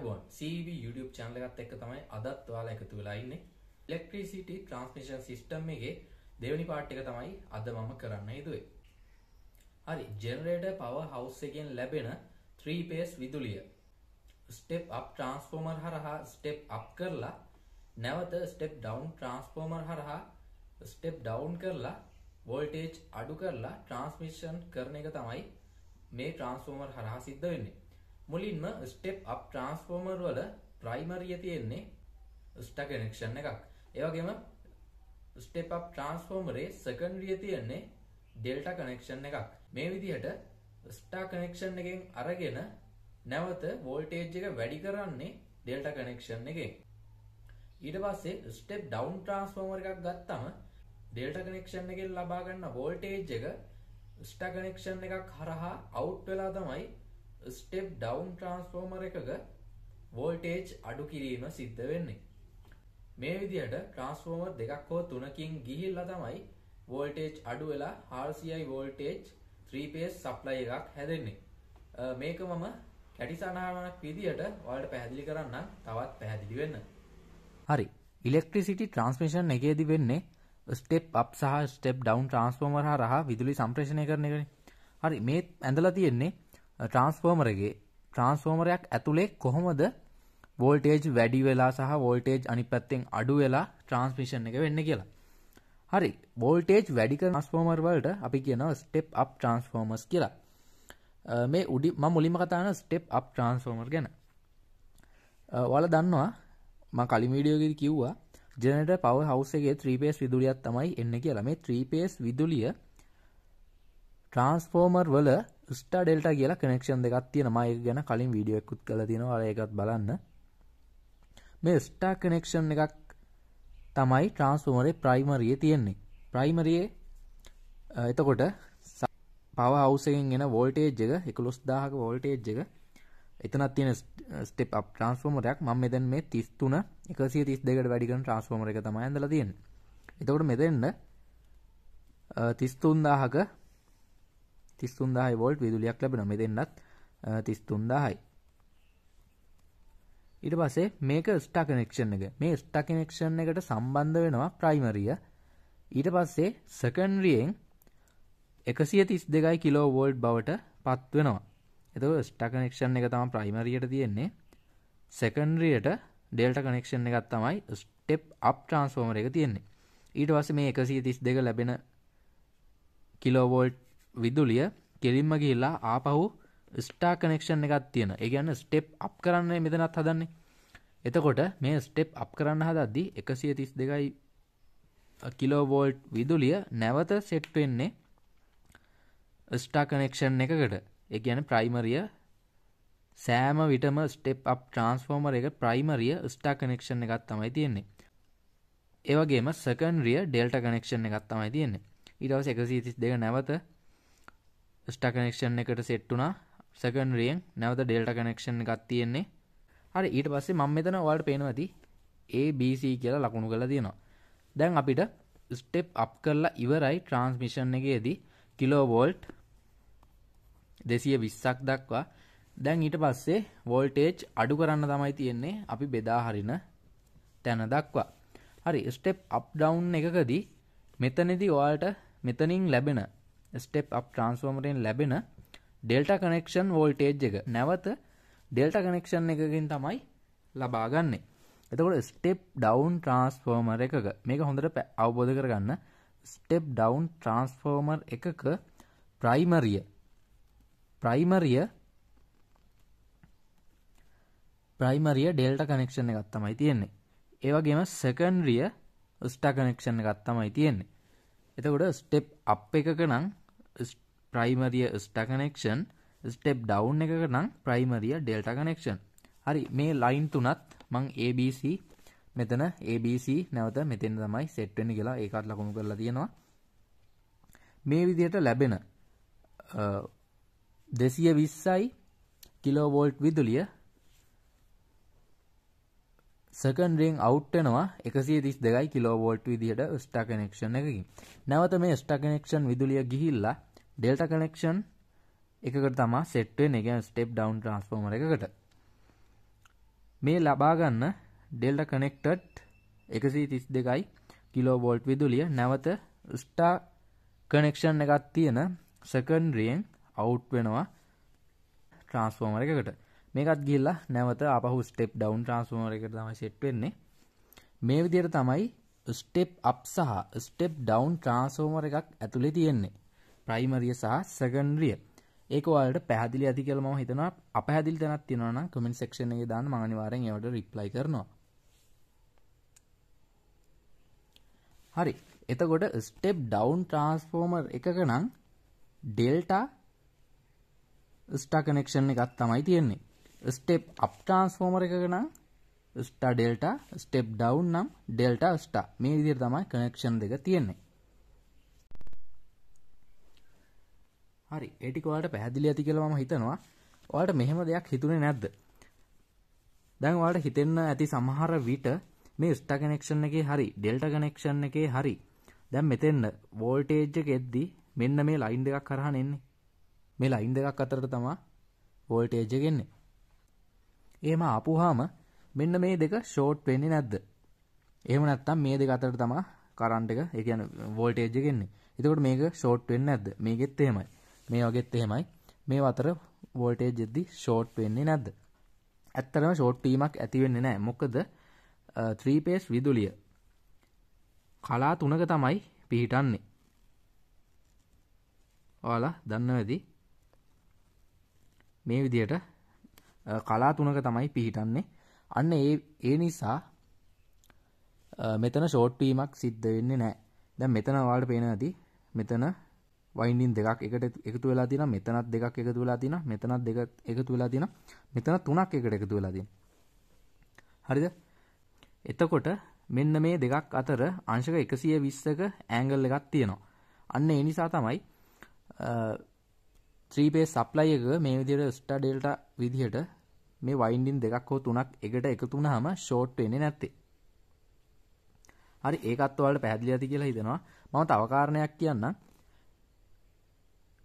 අයිබෝන් CB YouTube channel එකත් එක්ක තමයි අදත් ඔයාලා එකතු වෙලා ඉන්නේ. electricity transmission system එකේ දෙවෙනි part එක තමයි අද මම කරන්න යෙදුවේ. හරි, generator power house එකෙන් ලැබෙන 3 phase විදුලිය step up transformer හරහා step up කරලා නැවත step down transformer හරහා step down කරලා voltage අඩු කරලා transmission කරන එක තමයි මේ transformer හරහා සිද්ධ වෙන්නේ. මුලින්ම ස්ටෙප් අප් ට්‍රන්ස්ෆෝර්මර් වල ප්‍රයිමරිය තියෙන්නේ ස්ට කනෙක්ෂන් එකක් ඒවගේම ස්ටෙප් අප් ට්‍රන්ස්ෆෝර්මරේ සකන්ඩරිය තියෙන්නේ ඩෙල්ට කනෙක්ෂන් එකක් මේ විදිහට ස්ටා කනෙක්ෂන් එකෙන් අරගෙන නැවත වෝල්ටේජ් එක වැඩි කරන්නේ ඩෙල්ට කනෙක්ෂන් එකෙන් ඊට පස්සේ ස්ටෙප් ඩවුන් ට්‍රන්ස්ෆෝර්මර් එකක් ගත්තම ඩෙල්ට කනෙක්ෂන් එකෙන් ලබා ගන්න වෝල්ටේජ් එක ස්ටා කනෙක්ෂන් එකක් හරහා අවුට් වෙලා තමයි ස්ටෙප් ඩවුන් ට්‍රන්ස්ෆෝර්මර් එකක වෝල්ටේජ් අඩු කිරීම සිද්ධ වෙන්නේ. මේ විදිහට ට්‍රන්ස්ෆෝර්මර් දෙකක් හෝ තුනකින් ගිහිල්ලා තමයි වෝල්ටේජ් අඩු වෙලා 400යි වෝල්ටේජ් 3 phase supply එකක් හැදෙන්නේ. මේක මම කැටි සනාවනක් විදිහට ඔයාලට පැහැදිලි කරන්නම් තවත් පැහැදිලි වෙන්න. හරි. ඉලෙක්ට්‍රිසිටි ට්‍රාන්ස්මිෂන් එකේදී වෙන්නේ ස්ටෙප් අප් සහ ස්ටෙප් ඩවුන් ට්‍රාන්ස්ෆෝමර් හරහා විදුලි සම්ප්‍රේෂණය කරන එකනේ. හරි මේ ඇඳලා තියෙන්නේ ට්‍රන්ස්ෆෝර්මරගේ ට්‍රන්ස්ෆෝර්මරයක් ඇතුළේ කොහොමද වෝල්ටේජ් වැඩි වෙලා සහ වෝල්ටේජ් අනි පැත්තෙන් අඩු වෙලා ට්‍රන්ස්මිෂන් එක වෙන්න කියලා හරි වෝල්ටේජ් වැඩික ට්‍රන්ස්ෆෝර්මර් වලට අපි කියනව ස්ටෙප් අප් ට්‍රන්ස්ෆෝර්මර්ස් කියලා මේ උඩි මම මුලින්ම කතාන ස්ටෙප් අප් ට්‍රන්ස්ෆෝර්මර් ගැන ඔයාලා දන්නවා මම කලින් වීඩියෝ එකේ කිව්වා ජෙනරේටර් පවර් හවුස් එකේ 3 phase විදුලියක් තමයි එන්නේ කියලා මේ 3 phase විදුලිය ට්‍රාන්ස්ෆෝර්මර් වල ස්ටා ඩෙල්ට කියලා කනෙක්ෂන් දෙකක් තියෙන මයි ගැන කලින් වීඩියෝෙකුත් කළ තිනවා ඒකත් බලන්න මේ ස්ටා කනෙක්ෂන් එකක් තමයි ට්‍රන්ස්ෆෝමරේ ප්‍රයිමරිය තියෙන්නේ ප්‍රයිමරියේ එතකොට පව හවසෙන් එන වෝල්ටේජ් එක එකලොස් දාහක වෝල්ටේජ් එක එතනත් තියෙන ස්ටෙප් අප් ට්‍රන්ස්ෆෝමරයක් මම මෙතන මේ 33 132කට වැඩි කරන ට්‍රාන්ස්ෆෝමර් එක තමයි ඇඳලා තියෙන්නේ. එතකොට මෙතෙන්ද 33000ක තිස්තුන්දාහයි වෝල්ට් විදුලියක් ලැබෙන මෙ දෙන්නත් තිස්තුන්දාහයි ඉට පසේ මේක ස්ටා කනෙක්ෂන් එක මේ ස්ටා කනෙක්ෂන් එකට සම්බන්ධ වෙනවා ප්‍රයිමරිය ඊට පස්සේ සකන්රියෙන් එකසිය තිස් දෙකයි කිලෝ වෝල්ඩ් බවට පත්වෙනවා එතව ස්ටා කනෙක්ෂන් එක තම ප්‍රයිමරියට තියෙන්නේ සකන්රියට ඩෙල්ට කනෙක්ෂන් එකත් තමයි ස්ටෙප් අප් ට්‍රන්ස්ෆෝර්මර එක තියෙන්නේ ඊට පස්සේ මේ එකසිය තිස් දෙක ලැබෙන කිලෝවෝල්ට් විදුලිය කෙලින්ම ගිහිල්ලා ආපහු ස්ටා කනෙක්ෂන් එකක් තියෙන. ඒ කියන්නේ ස්ටෙප් අප් කරන්නේ මෙතනත් හදන්නේ. එතකොට මේ ස්ටෙප් අප් කරන්න හදද්දී 132යි කිලෝවෝල්ට් විදුලිය නැවත සෙට් වෙන්නේ ස්ටා කනෙක්ෂන් එකකට. ඒ කියන්නේ ප්‍රයිමරිය සෑම විටම ස්ටෙප් අප් ට්‍රන්ස්ෆෝර්මර් එක ප්‍රයිමරිය ස්ටා කනෙක්ෂන් එකක් තමයි තියෙන්නේ. ඒ වගේම සෙකන්ඩරිය ඩෙල්ටා කනෙක්ෂන් එකක් තමයි තියෙන්නේ. ඊට පස්සේ 132 නැවත ස්ට කනෙක්ෂන් එකට සෙට්ටුනා සකන් රියෙන් නැවත ඩෙල්ට කනෙක්ෂන් එකක් තියෙන්නේ හරි ඊට පස්සේ මම මෙතන ඔයාලට පේනවති ABC කියලා ලකුණු කරලා තියෙනවා. දැන් අපිට ස්ටෙප් අප් කරලා ඉවරයි ට්‍රාන්ස්මිෂන් එකේදී කිලෝවෝල්ට් 220ක් දක්වා. දැන් ඊට පස්සේ වෝල්ටේජ් අඩු කරන්න තමයි තියෙන්නේ අපි බෙදා හරින තැන දක්වා. හරි ස්ටෙප් අප් ඩවුන් එකකදී මෙතනදී ඔයාලට මෙතනින් ලැබෙන ස්ටෙප් අප් ට්‍රන්ස්ෆෝමරෙන් ලැබෙන ඩෙල්ට කනෙක්ෂන් වෝල්ටේජ් එක නැවත ඩෙල්ට කනෙක්ෂන් එකකින් තමයි ලබාගන්නේ එතකොට ස්ටෙප් ඩවන් ට්‍රන්ස්ෆෝර්මර් එකක මේක හොඳට අවබෝධ කරගන්න ස්ටෙප් ඩවන් ට්‍රන්ස්ෆෝර්මර් එකක ප්‍රයිමරිය ප්‍රයිමරිය ප්‍රයිමරිය ඩෙල්ට කනෙක්ෂණ එකත් තමයි තියෙන්නේ ඒවගේම සකන්රිය ස්ටා කනෙක්ෂණ එකත් තමයි තියෙන්නේ එතකොට ස්ටෙප් අප් එකක නම් ප්‍රයිමරිය ස්ට කනෙක්ෂන් ස්ටෙප් ඩවුන් එකක නම් ප්‍රයිමරිය ඩෙල්ට කනෙක්ෂන් හරි මේ ලයින් තුනත් මං ABC මෙතන ABC නැවත මෙතෙන් තමයි සෙට් වෙන්නේ කියලා ඒකත් ලකුණු කරලා තියෙනවා මේ විදිහට ලැබෙන 220යි කිලෝවෝල්ට් විදුලිය සකන් රියන් අවට්ටනවා එකසිය තිස් දෙකයි කිලෝවෝල්ට් විදිහට ස්ටා කනෙක්ෂන් එකකින් නැවත මේ ස්ටා කනෙක්ෂන් විදුලිය ගිහිල්ලා ඩෙල්ට කනෙක්ෂන් එකකට තමා සෙට්වෙන් එක ස්ටෙප් ඩවන් ට්‍රන්ස්ෆෝර්මර එකකට මේ ලබාගන්න ඩෙල්ට කනෙක්ටට් එකසිී තිස් දෙකයි කිලෝවෝල්ට් විදුලිය නැවත ස්ටා කනෙක්ෂන් එකත් තියෙන සකන් රියෙන් අවුට් වෙනවා ට්‍රන්ස්ෆෝර්මර එකකට මේකත් ගිල්ලා නැවත අපහු ස්ටෙප් ඩවන් ට්‍රන්ස්ෝමර එකට තමයි සෙට් වෙන්නේ මේ විදියට තමයි ස්ටෙප් අප් සහ ස්ටෙප් ඩවන් ට්‍රන්ස්ෝමර එකක් ඇතුළේ තියෙන්නේ ප්‍රයිමරිය සහ සකන්ඩරිය ඒකවලට පැහදිලි ඇති කියලා මම හිතනවා අපැහැදිලි තැනක් තියෙනවා නම් කමෙන්ට් සෙක්ෂන් එකේ දාන්න මම අනිවාර්යෙන් ඒවට රිප්ලයි කරනවා හරි එතකොට ස්ටෙප් ඩවන් ට්‍රන්ස්ෆෝර්මර් එකක නම් ඩෙල්ටා ස්ටා කනෙක්ෂන් එකක් තමයි තියෙන්නේ ස්ටෙප් අප් ට්‍රන්ස්ෆෝර්මර් එකක නම් ස්ටා ඩෙල්ටා ස්ටෙප් ඩවුන් නම් ඩෙල්ටා ස්ටා මේ විදිහට තමයි කනෙක්ෂන් දෙක තියෙන්නේ. හරි ඒ ටික ඔයාලට පැහැදිලි ඇති කියලා මම හිතනවා. ඔයාලට මෙහෙම දෙයක් හිතුනේ නැද්ද? දැන් ඔයාලට හිතෙන්න ඇති සමහර විට මේ ස්ටා කනෙක්ෂන් එකේ හරි ඩෙල්ටා කනෙක්ෂන් එකේ හරි දැන් මෙතෙන්න වෝල්ටේජ් එක එද්දි මෙන්න මේ ලයින් දෙකක් කරහන එන්නේ. මේ ලයින් දෙකක් අතරට තමයි වෝල්ටේජ් එක එන්නේ. එහෙම ආපුවාම මෙන්න මේ දෙක ෂෝට් වෙන්නේ නැද්ද? එහෙම නැත්නම් මේ දෙක අතර තමයි කරන්ට් එක ඒ කියන්නේ වෝල්ටේජ් එක එන්නේ. එතකොට මේක ෂෝට් වෙන්නේ නැද්ද? මේකෙත් එහෙමයි. මේ වගේත් එහෙමයි. මේ අතර වෝල්ටේජ් එද්දි ෂෝට් වෙන්නේ නැද්ද? ඇත්තටම ෂෝට් වීමක් ඇති වෙන්නේ නැහැ. මොකද 3 phase විදුලිය කලා තුනක තමයි පිහිටන්නේ. ඔයාලා දන්නවද? මේ විදිහට කලා තුනක තමයි පිහිටන්නේ අන්න ඒ ඒ නිසා මෙතන ෂෝට් වීමක් සිද්ධ වෙන්නේ නැහැ. දැන් මෙතන ඔයාලට පේන ඇති මෙතන වයින්ඩින් දෙකක් එකට එකතු වෙලා තියෙනවා මෙතනත් දෙකක් එකතු වෙලා තියෙනවා මෙතනත් දෙකක් එකතු වෙලා තියෙනවා මෙතන තුනක් එකට එකතු වෙලා තියෙනවා. හරිද? එතකොට මෙන්න මේ දෙකක් අතර අංශක 120ක ඇන්ගල් එකක් තියෙනවා. අන්න ඒ නිසා තමයි ත්‍රීපේ සප්ලයි එක මේ විදිහට ස්ටා ඩෙල්ටා විදිහට මේ වයින්ඩින් දෙකක් හෝ තුනක් එකට එකතු වුනහම ෂෝට් වෙන්නේ නැත්තේ. හරි ඒකත් ඔයාලට පැහැදිලි ඇති කියලා හිතනවා. මම තව කාරණයක් කියන්නම්.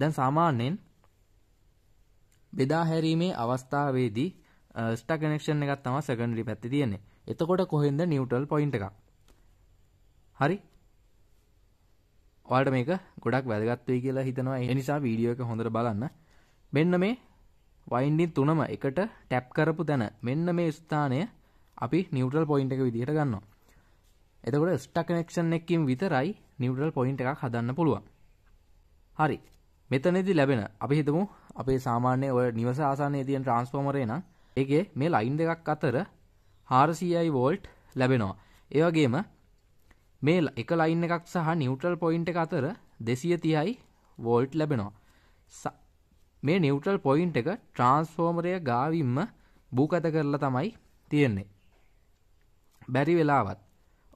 දැන් සාමාන්‍යයෙන් බෙදා හැරීමේ අවස්ථාවේදී ස්ටා කනෙක්ෂන් එකක් තමයි සෙකන්ඩරි පැත්තේ තියෙන්නේ. එතකොට කොහෙන්ද නියුට්‍රල් පොයින්ට් එකක්? හරි ඔයාට මේක ගොඩක් වැදගත්වේ කියලා හිතනවා එනිසා වීඩියෝ එක හොඳට බලන්න මෙන්න මේ වයින්ඩින් තුනම එකට ටැප් කරපු තැන මෙන්න මේ ස්ථානය අපි නිියවටල් පොයින්ට එක විදිහට ගන්නවා එතකොට ස්ටකනෙක්ෂන් එකින් විතරයි නිියවටල් පොයින්ට එකක් හදන්න පුළුවන් හරි මෙතනෙදි ලැබෙන අපි හිතමු අපේ සාමාන්‍ය ඔය නිවස ආසානය තියන් ට්‍රන්ස්පෝමරය නම් ඒගේ මේ ලයින් දෙකක් අතර හාරසියයි වෝල්ට් ලැබෙනවා ඒවගේම මේ එක ලයින් එකක් සහ නිියවටල් පොයින්ට එක අතර දෙසිය තියයි වෝල්ට් ලැබෙනවා මේ නිියවටල් පොයින්ට එක ට්‍රන්ස්ෆෝර්මරය ගාවිම්ම භූකත කරලා තමයි තියෙන්නේ බැරි වෙලාවත්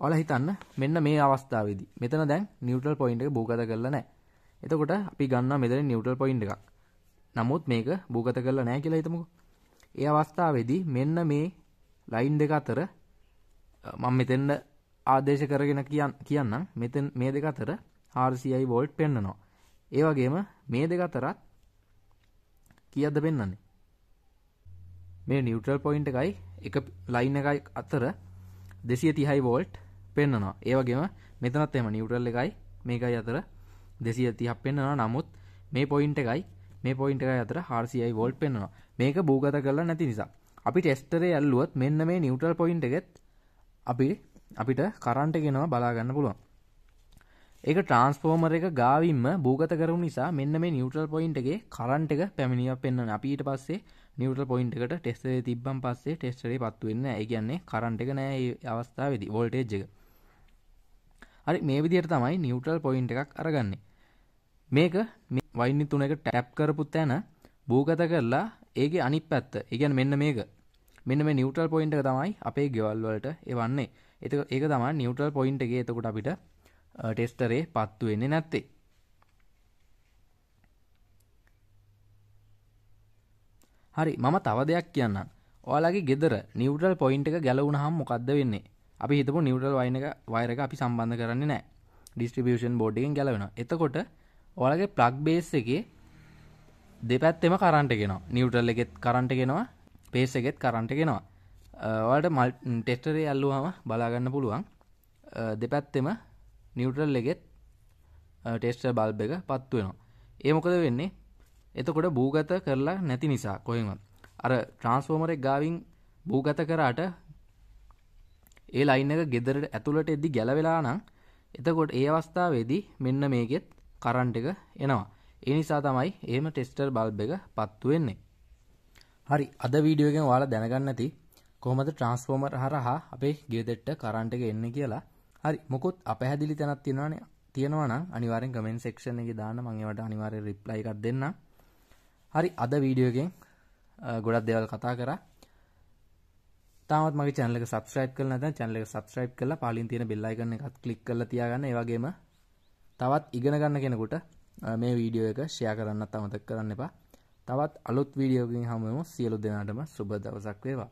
ඔල හිතන්න මෙන්න මේ අවස්ථාවේදී මෙතන දැන් නිියවටල් පොයින්ට එක භූකත කරලා නෑ එතකොට අපි ගන්න මෙතන නිියවටල් පොයින්ට එකක් නමුත් මේක භූකත කරලා නෑ කියලා හිතමුකෝ ඒ අවස්ථාවේදී මෙන්න මේ ලයින් දෙක අතර මම මෙතෙන්ට ආදේශ කරගෙන කියන්න කියන්නම් මෙතන මේ දෙක අතර 400යි වෝල්ට් පෙන්නනවා. ඒ වගේම මේ දෙක අතරත් කීයද පෙන්වන්නේ? මේ නියුට්‍රල් පොයින්ට් එකයි එක ලයින් එකයි අතර 230යි වෝල්ට් පෙන්නනවා. ඒ වගේම මෙතනත් එහෙම නියුට්‍රල් එකයි මේකයි අතර 230ක් පෙන්නනවා. නමුත් මේ පොයින්ට් එකයි මේ පොයින්ට් එකයි අතර 400යි වෝල්ට් පෙන්වනවා. මේක භූගත කරලා නැති නිසා. අපි ටෙස්ටරේ ඇල්ලුවොත් මෙන්න මේ නියුට්‍රල් පොයින්ට් එකෙත් අපි අපිට කරන්ට ගෙනවා බලාගන්න පුළුවන් ඒක ට්‍රන්ස්ෆෝර්මර් එක ගාවින්ම භූගත කරු නිසා මෙන්න මේ නිියවටල් පොයින්ට් එකගේ කරන්ට එක පැමිණියක් පෙන්න්න අපිට පස්සේ නිියවටල් පොයින්ට් එකට ටෙස්ටේ තිබ්බන් පස්සේ ටෙස්ටරේ පත්තු වෙන්න ඒ කියන්නේ කරන්ට එක නෑ අවස්ථාවේදී වෝල්ටේජ් එක හරි මේ විදියට තමයි නිියවටල් පොයින්ට් එකක් අරගන්නේ මේක වයින්න තුනක ටැප් කරපු තැන භූගත කරලා ඒගේ අනිත් පැත්ත ඉගැන් මෙන්න මේක මෙන්න මේ නිියවටල් පොයින්ට තමයි අපේ ගෙවල්වලට එවන්නේ එත ඒක තමා නිියවටල් පොයින්ට එක එතකොට අපිට ටෙස්ටරේ පත්තු වෙන්නේ නැත්තේ හරි මම තව දෙයක් කියන්න ඔයාලගේ ගෙදර නිියවටල් පොයින්ට එක ගැලවුණ හම් මොකක්ද වෙන්නේ අපි හිතපු නිියවටල් වයින එක වයර එක අපි සම්බන්ධ කරන්නේ නෑ ඩිස්ට්‍රිබියෂන් බෝඩ්ඩගෙන් ගැලවෙන එතකොට ඔයාලගේ ප්ලක් බේස් එකේ දෙපැත්තෙම කරන්ට ගෙනවා නිියවටල් එකෙත් කරන්ට ගෙනවා පේස එකෙත් කරන්ට ගෙනවා ඔයාට මල් ටෙස්ටරේ ඇල්ලුවම බලාගන්න පුළුවන් දෙපැත්තෙම නිියවටල් ලෙගෙත් ටෙස්ටර් බල්බ එක පත්වෙනවා ඒ මොකද වෙන්නේ එතකොට භූගත කරලා නැති නිසා කොහෙමත් අර ට්‍රන්ස්ෆෝමරක් ගාවින් භූගත කරාට ඒ ලයින් එක ගෙදරට ඇතුළට එද්දි ගැලවෙලා නම් එතකොට ඒ අවස්ථාවේදී මෙන්න මේකෙත් කරන්ට් එක එනවා ඒ නිසා තමයි එහෙම ටෙස්ටර් බල්බ එක පත්තු වෙන්නේ හරි අද වීඩියෝ එකෙන් ඔයාලා දැනගන්න ඇති කොහොමද ට්‍රාන්ස්ෆෝර්මර් හරහා අපේ ගෙදෙට්ට කරන්ට් එක එන්නේ කියලා. හරි. මොකොත් අපැහැදිලි තැනක් තියෙනවනේ. තියෙනවා නම් අනිවාර්යෙන් කමෙන්ට් සෙක්ෂන් එකේ දාන්න මම ඒවට අනිවාර්යෙන් රිප්ලයි එකක් දෙන්නම්. හරි අද වීඩියෝ එකෙන් ගොඩක් දේවල් කතා කරා. තාමත් මගේ channel එක subscribe කරලා නැත්නම් channel එක subscribe කරලා පාලින් තියෙන bell icon එකත් click කරලා තියාගන්න. ඒ වගේම තවත් ඉගෙන ගන්න කෙනෙකුට මේ වීඩියෝ එක share කරන්නත් අමතක කරන්න එපා. තවත් අලුත් වීඩියෝ එකකින් හමු වෙමු. සියලු දෙනාටම සුබ දවසක් වේවා.